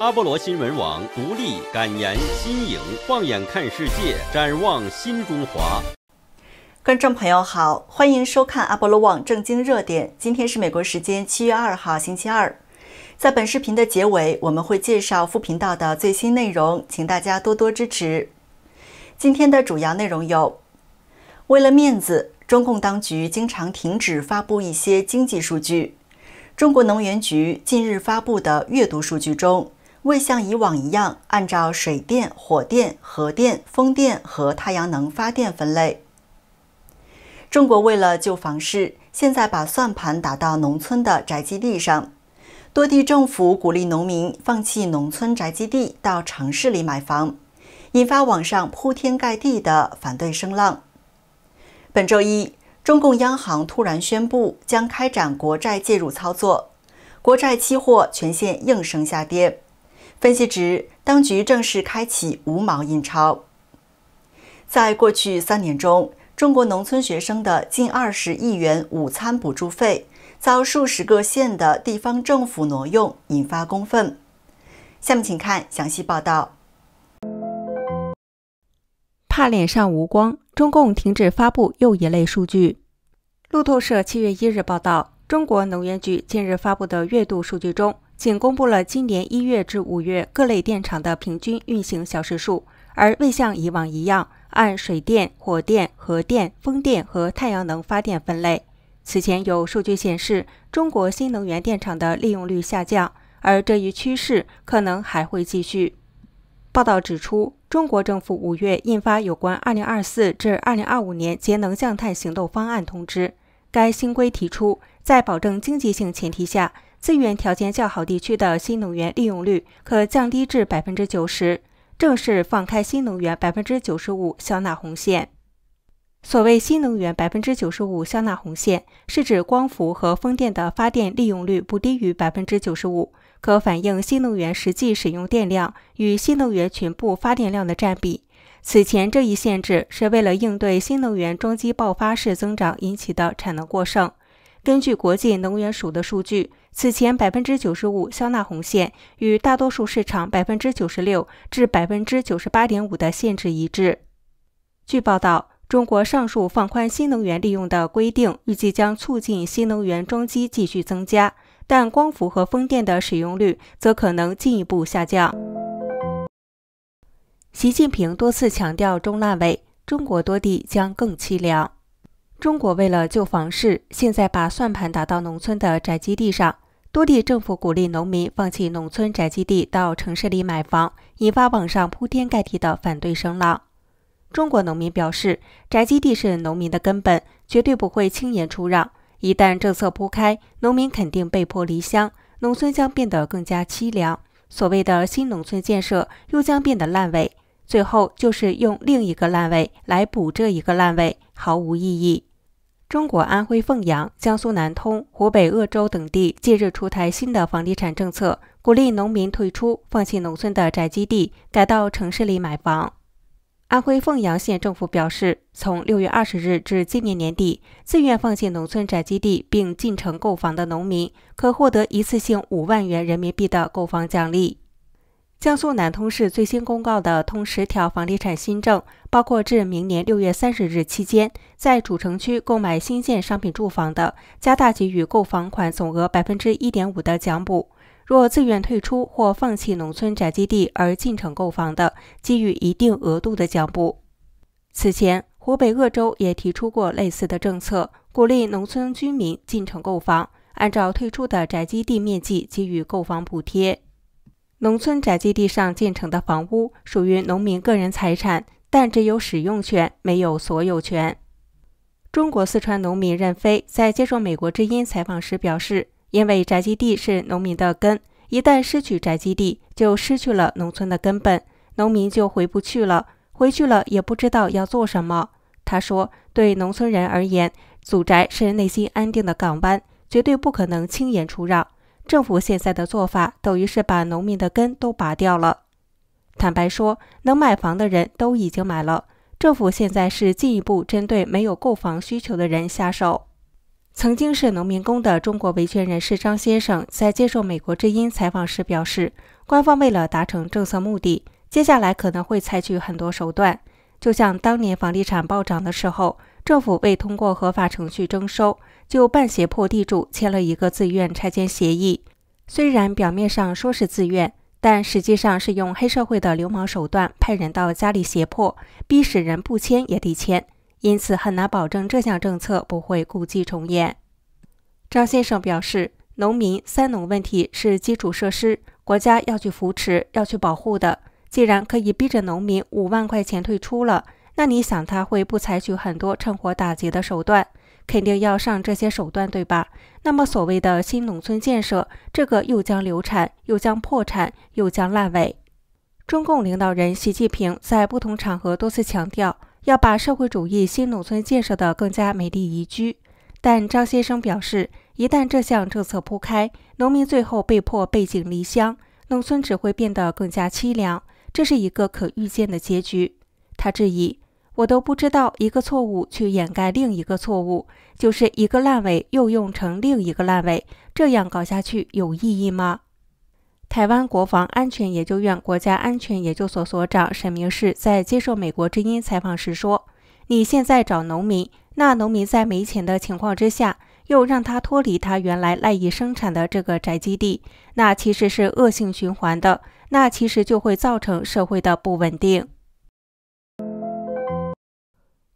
阿波罗新闻网独立、感言、新颖，放眼看世界，展望新中华。观众朋友好，欢迎收看阿波罗网正经热点。今天是美国时间七月二号，星期二。在本视频的结尾，我们会介绍副频道的最新内容，请大家多多支持。今天的主要内容有：为了面子，中共当局经常停止发布一些经济数据。中国能源局近日发布的月度数据中。未像以往一样按照水电、火电、核电、风电和太阳能发电分类。中国为了救房市，现在把算盘打到农村的宅基地上，多地政府鼓励农民放弃农村宅基地到城市里买房，引发网上铺天盖地的反对声浪。本周一，中共央行突然宣布将开展国债介入操作，国债期货全线应声下跌。分析指，当局正式开启无毛印钞。在过去三年中，中国农村学生的近二十亿元午餐补助费遭数十个县的地方政府挪用，引发公愤。下面请看详细报道。怕脸上无光，中共停止发布又一类数据。路透社七月一日报道，中国能源局近日发布的月度数据中。仅公布了今年一月至五月各类电厂的平均运行小时数，而未像以往一样按水电、火电、核电、风电和太阳能发电分类。此前有数据显示，中国新能源电厂的利用率下降，而这一趋势可能还会继续。报道指出，中国政府五月印发有关二零二四至二零二五年节能降碳行动方案通知，该新规提出，在保证经济性前提下。资源条件较好地区的新能源利用率可降低至百分之九十，正式放开新能源百分之九十五消纳红线。所谓新能源百分之九十五消纳红线，是指光伏和风电的发电利用率不低于百分之九十五，可反映新能源实际使用电量与新能源全部发电量的占比。此前这一限制是为了应对新能源装机爆发式增长引起的产能过剩。根据国际能源署的数据，此前百分之九十五消纳红线与大多数市场百分之九十六至百分之九十八点五的限制一致。据报道，中国上述放宽新能源利用的规定预计将促进新能源装机继续增加，但光伏和风电的使用率则可能进一步下降。习近平多次强调中烂尾，中国多地将更凄凉。中国为了救房市，现在把算盘打到农村的宅基地上。多地政府鼓励农民放弃农村宅基地到城市里买房，引发网上铺天盖地的反对声浪。中国农民表示，宅基地是农民的根本，绝对不会轻言出让。一旦政策铺开，农民肯定被迫离乡，农村将变得更加凄凉。所谓的新农村建设又将变得烂尾，最后就是用另一个烂尾来补这一个烂尾，毫无意义。中国安徽凤阳、江苏南通、湖北鄂州等地近日出台新的房地产政策，鼓励农民退出、放弃农村的宅基地，改到城市里买房。安徽凤阳县政府表示，从六月二十日至今年年底，自愿放弃农村宅基地并进城购房的农民，可获得一次性五万元人民币的购房奖励。江苏南通市最新公告的“通十条”房地产新政。包括至明年六月三十日期间，在主城区购买新建商品住房的，加大给予购房款总额百分之一点五的奖补；若自愿退出或放弃农村宅基地而进城购房的，给予一定额度的奖补。此前，湖北鄂州也提出过类似的政策，鼓励农村居民进城购房，按照退出的宅基地面积给予购房补贴。农村宅基地上建成的房屋属于农民个人财产。但只有使用权，没有所有权。中国四川农民任飞在接受美国之音采访时表示：“因为宅基地是农民的根，一旦失去宅基地，就失去了农村的根本，农民就回不去了。回去了也不知道要做什么。”他说：“对农村人而言，祖宅是内心安定的港湾，绝对不可能轻言出让。政府现在的做法等于是把农民的根都拔掉了。”坦白说，能买房的人都已经买了。政府现在是进一步针对没有购房需求的人下手。曾经是农民工的中国维权人士张先生在接受美国之音采访时表示，官方为了达成政策目的，接下来可能会采取很多手段。就像当年房地产暴涨的时候，政府未通过合法程序征收，就半胁迫地主签了一个自愿拆迁协议，虽然表面上说是自愿。但实际上，是用黑社会的流氓手段派人到家里胁迫，逼使人不签也得签，因此很难保证这项政策不会故伎重演。张先生表示，农民“三农”问题是基础设施，国家要去扶持、要去保护的。既然可以逼着农民五万块钱退出了，那你想他会不采取很多趁火打劫的手段？肯定要上这些手段，对吧？那么所谓的新农村建设，这个又将流产，又将破产，又将烂尾。中共领导人习近平在不同场合多次强调，要把社会主义新农村建设得更加美丽宜居。但张先生表示，一旦这项政策铺开，农民最后被迫背井离乡，农村只会变得更加凄凉，这是一个可预见的结局。他质疑。我都不知道一个错误去掩盖另一个错误，就是一个烂尾又用成另一个烂尾，这样搞下去有意义吗？台湾国防安全研究院国家安全研究所所长沈明士在接受美国之音采访时说：“你现在找农民，那农民在没钱的情况之下，又让他脱离他原来赖以生产的这个宅基地，那其实是恶性循环的，那其实就会造成社会的不稳定。”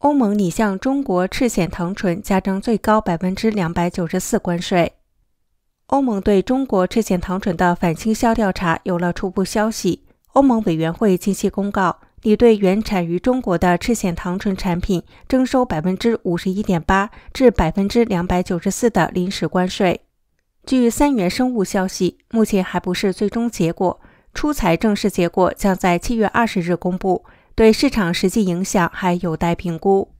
欧盟拟向中国赤藓糖醇加征最高百分之两百九十四关税。欧盟对中国赤藓糖醇的反倾销调查有了初步消息。欧盟委员会近期公告，拟对原产于中国的赤藓糖醇产品征收百分之五十一点八至百分之两百九十四的临时关税。据三元生物消息，目前还不是最终结果，出裁正式结果将在七月二十日公布。对市场实际影响还有待评估。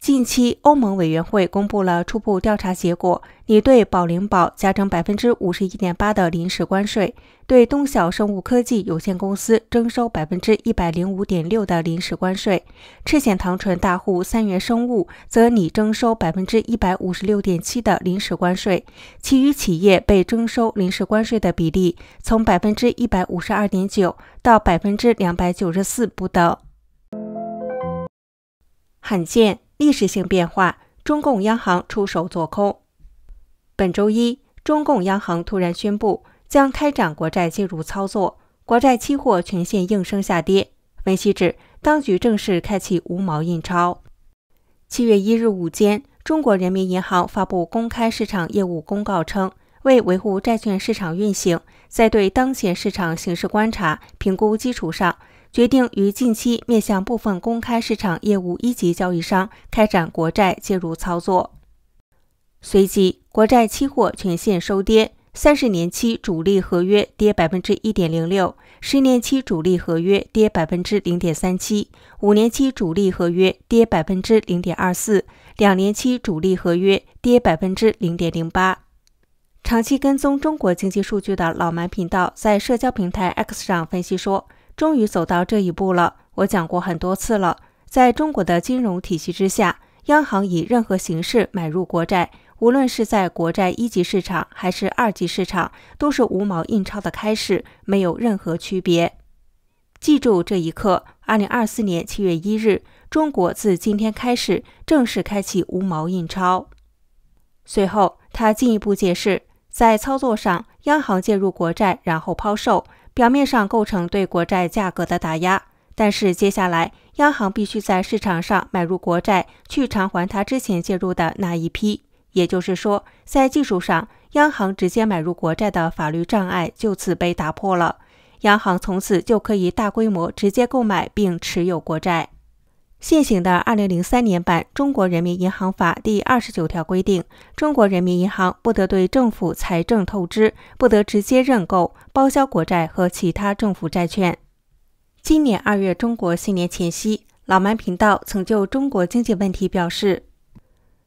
近期，欧盟委员会公布了初步调查结果：拟对宝灵宝加征百分之五十一点八的临时关税，对东晓生物科技有限公司征收百分之一百零五点六的临时关税，赤藓糖醇大户三元生物则拟征收百分之一百五十六点七的临时关税，其余企业被征收临时关税的比例从百分之一百五十二点九到百分之两百九十四不等。罕见。历史性变化，中共央行出手做空。本周一，中共央行突然宣布将开展国债介入操作，国债期货全线应声下跌。分析指，当局正式开启无毛印钞。七月一日午间，中国人民银行发布公开市场业务公告称，为维护债券市场运行，在对当前市场形势观察评估基础上。决定于近期面向部分公开市场业务一级交易商开展国债介入操作。随即，国债期货全线收跌，三十年期主力合约跌百分之一点零六，十年期主力合约跌百分之零点三七，五年期主力合约跌百分之零点二四，两年期主力合约跌百分之零点零八。长期跟踪中国经济数据的老蛮频道在社交平台 X 上分析说。终于走到这一步了。我讲过很多次了，在中国的金融体系之下，央行以任何形式买入国债，无论是在国债一级市场还是二级市场，都是无毛印钞的开始，没有任何区别。记住这一刻，二零二四年七月一日，中国自今天开始正式开启无毛印钞。随后，他进一步解释，在操作上，央行介入国债，然后抛售。表面上构成对国债价格的打压，但是接下来央行必须在市场上买入国债去偿还它之前介入的那一批。也就是说，在技术上，央行直接买入国债的法律障碍就此被打破了，央行从此就可以大规模直接购买并持有国债。现行的二零零三年版《中国人民银行法》第二十九条规定，中国人民银行不得对政府财政透支，不得直接认购、包销国债和其他政府债券。今年二月，中国新年前夕，老蛮频道曾就中国经济问题表示：“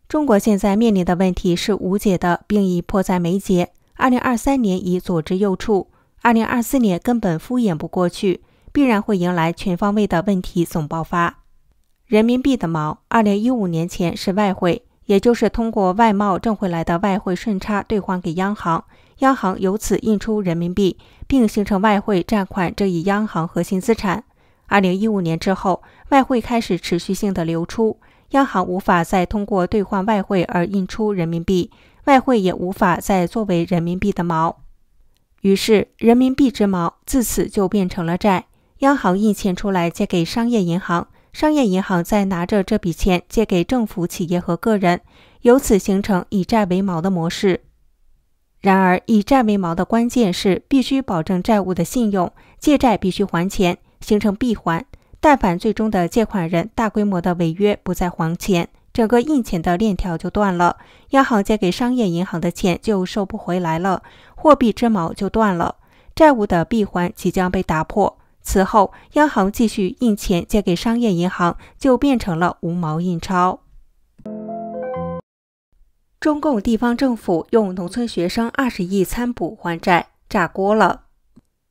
中国现在面临的问题是无解的，并已迫在眉睫。二零二三年已左支右绌，二零二四年根本敷衍不过去，必然会迎来全方位的问题总爆发。”人民币的锚，二零一五年前是外汇，也就是通过外贸挣回来的外汇顺差兑换给央行，央行由此印出人民币，并形成外汇占款这一央行核心资产。二零一五年之后，外汇开始持续性的流出，央行无法再通过兑换外汇而印出人民币，外汇也无法再作为人民币的锚，于是人民币之锚自此就变成了债，央行印钱出来借给商业银行。商业银行再拿着这笔钱借给政府企业和个人，由此形成以债为锚的模式。然而，以债为锚的关键是必须保证债务的信用，借债必须还钱，形成闭环。但凡最终的借款人大规模的违约不再还钱，整个印钱的链条就断了，央行借给商业银行的钱就收不回来了，货币之锚就断了，债务的闭环即将被打破。此后，央行继续印钱借给商业银行，就变成了无毛印钞。中共地方政府用农村学生二十亿餐补还债，炸锅了。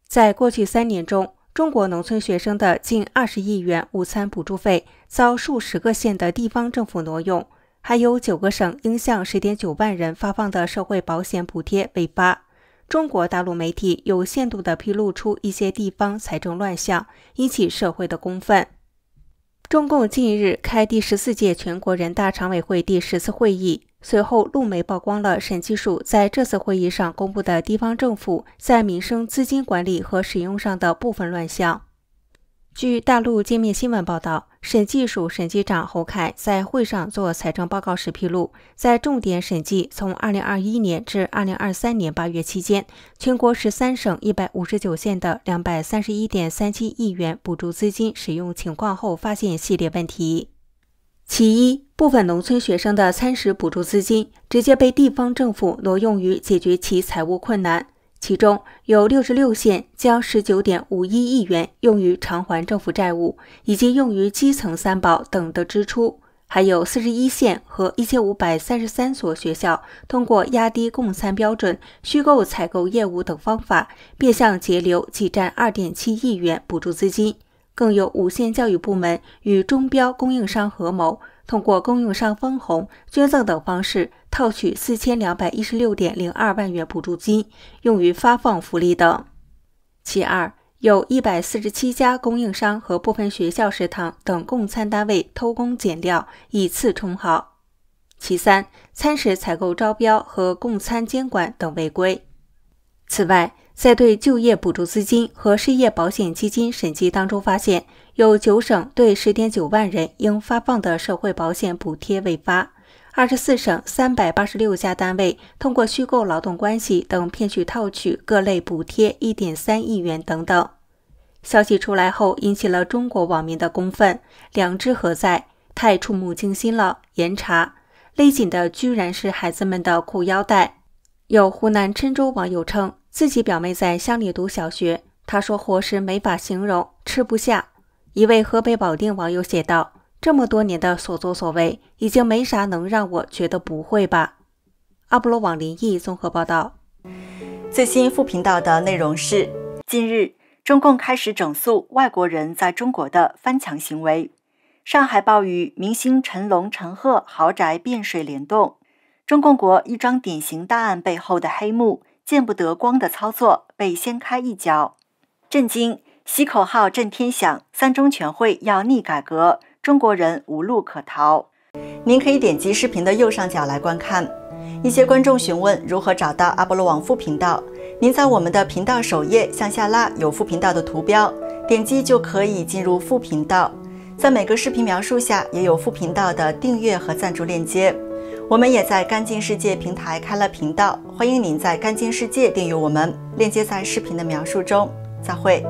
在过去三年中，中国农村学生的近二十亿元午餐补助费遭数十个县的地方政府挪用，还有九个省应向十点九万人发放的社会保险补贴被发。中国大陆媒体有限度地披露出一些地方财政乱象，引起社会的公愤。中共近日开第十四届全国人大常委会第十次会议，随后陆媒曝光了审计署在这次会议上公布的地方政府在民生资金管理和使用上的部分乱象。据大陆界面新闻报道，审计署审计长侯凯在会上做财政报告时披露，在重点审计从二零二一年至二零二三年八月期间，全国十三省一百五十九县的两百三十一点三七亿元补助资金使用情况后，发现系列问题。其一部分农村学生的餐食补助资金直接被地方政府挪用于解决其财务困难。其中有六十六县将十九点五一亿元用于偿还政府债务，以及用于基层三保等的支出；还有四十一县和一千五百三十三所学校通过压低供餐标准、虚构采购业务等方法，变相截留挤占二点七亿元补助资金；更有五县教育部门与中标供应商合谋，通过供应商分红、捐赠等方式。套取四千两百一十六点零二万元补助金，用于发放福利等。其二，有一百四十七家供应商和部分学校食堂等供餐单位偷工减料，以次充好。其三，餐食采购招标和供餐监管等违规。此外，在对就业补助资金和失业保险基金审计当中，发现有九省对十点九万人应发放的社会保险补贴未发。二十四省三百八十六家单位通过虚构劳动关系等骗取套取各类补贴一点三亿元等等。消息出来后引起了中国网民的公愤，良知何在？太触目惊心了！严查勒紧的居然是孩子们的裤腰带。有湖南郴州网友称，自己表妹在乡里读小学，他说伙食没法形容，吃不下。一位河北保定网友写道。这么多年的所作所为，已经没啥能让我觉得不会吧？阿波罗网灵异综合报道。最新副频道的内容是：近日，中共开始整肃外国人在中国的翻墙行为。上海暴雨，明星成龙、陈赫豪宅变水帘洞。中共国一桩典型大案背后的黑幕，见不得光的操作被掀开一角。震惊！西口号震天响，三中全会要逆改革。中国人无路可逃。您可以点击视频的右上角来观看。一些观众询问如何找到阿波罗网副频道，您在我们的频道首页向下拉有副频道的图标，点击就可以进入副频道。在每个视频描述下也有副频道的订阅和赞助链接。我们也在干净世界平台开了频道，欢迎您在干净世界订阅我们，链接在视频的描述中。再会。